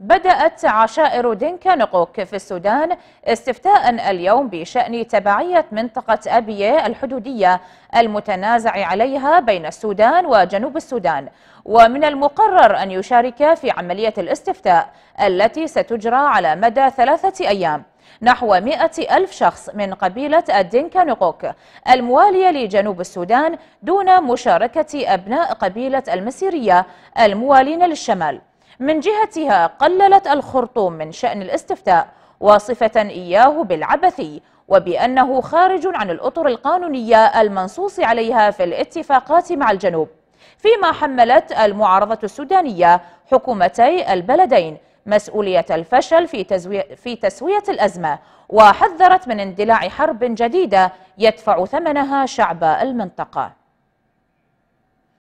بدأت عشائر دينكا نقوك في السودان استفتاء اليوم بشأن تبعية منطقة أبية الحدودية المتنازع عليها بين السودان وجنوب السودان ومن المقرر أن يشارك في عملية الاستفتاء التي ستجرى على مدى ثلاثة أيام نحو مئة ألف شخص من قبيلة الدينكا نقوك الموالية لجنوب السودان دون مشاركة أبناء قبيلة المسيرية الموالين للشمال من جهتها قللت الخرطوم من شأن الاستفتاء واصفة إياه بالعبثي وبأنه خارج عن الأطر القانونية المنصوص عليها في الاتفاقات مع الجنوب فيما حملت المعارضة السودانية حكومتي البلدين مسؤولية الفشل في, تزوي... في تسوية الأزمة وحذرت من اندلاع حرب جديدة يدفع ثمنها شعب المنطقة